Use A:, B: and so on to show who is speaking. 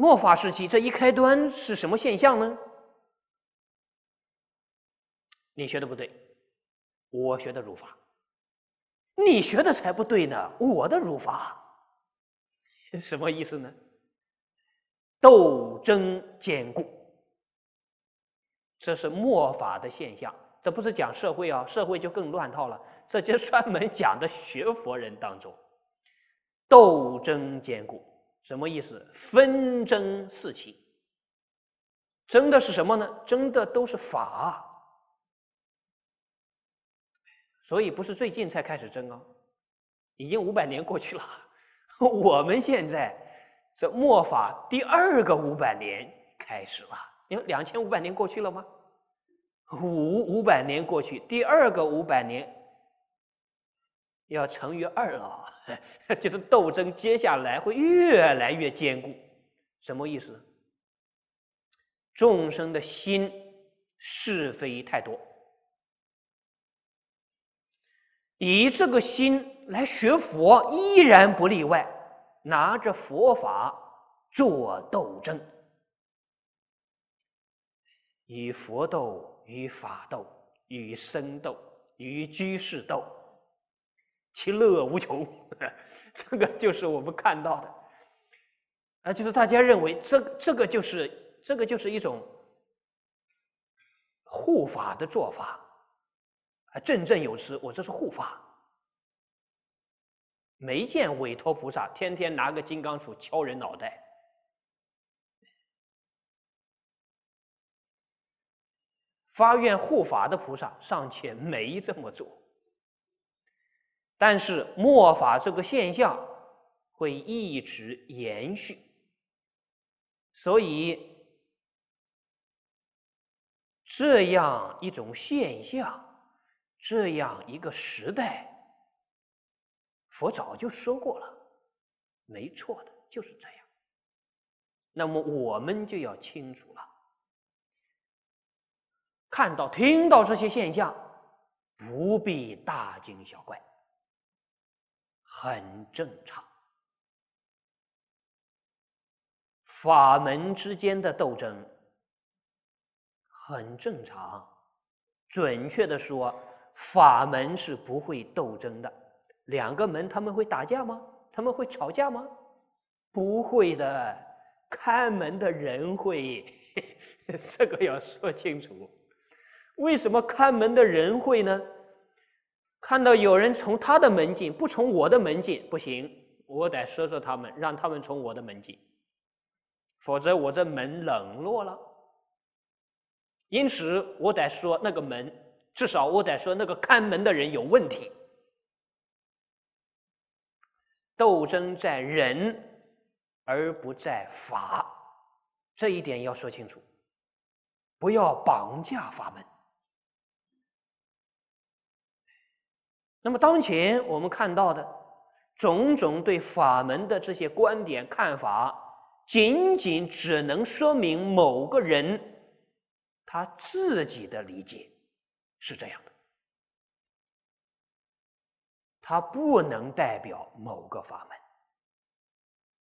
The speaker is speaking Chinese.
A: 末法时期这一开端是什么现象呢？你学的不对，我学的儒法，你学的才不对呢。我的儒法 什么意思呢？斗争坚固，这是末法的现象。这不是讲社会啊，社会就更乱套了。这就专门讲的学佛人当中，斗争坚固。什么意思？纷争四起，争的是什么呢？争的都是法，所以不是最近才开始争啊，已经五百年过去了。我们现在这末法第二个五百年开始了。因为两千五百年过去了吗？五五百年过去，第二个五百年。要成于二老，就是斗争，接下来会越来越坚固。什么意思？众生的心是非太多，以这个心来学佛，依然不例外，拿着佛法做斗争，与佛斗，与法斗，与僧斗，与居士斗。其乐无穷，这个就是我们看到的，啊，就是大家认为这这个就是这个就是一种护法的做法，啊，振振有词，我这是护法，没见委托菩萨天天拿个金刚杵敲人脑袋，发愿护法的菩萨尚且没这么做。但是末法这个现象会一直延续，所以这样一种现象，这样一个时代，佛早就说过了，没错的，就是这样。那么我们就要清楚了，看到、听到这些现象，不必大惊小怪。很正常，法门之间的斗争很正常。准确的说，法门是不会斗争的。两个门他们会打架吗？他们会吵架吗？不会的。看门的人会，这个要说清楚。为什么看门的人会呢？看到有人从他的门进，不从我的门进，不行，我得说说他们，让他们从我的门进，否则我这门冷落了。因此，我得说那个门，至少我得说那个看门的人有问题。斗争在人，而不在法，这一点要说清楚，不要绑架法门。那么，当前我们看到的种种对法门的这些观点看法，仅仅只能说明某个人他自己的理解是这样的，他不能代表某个法门。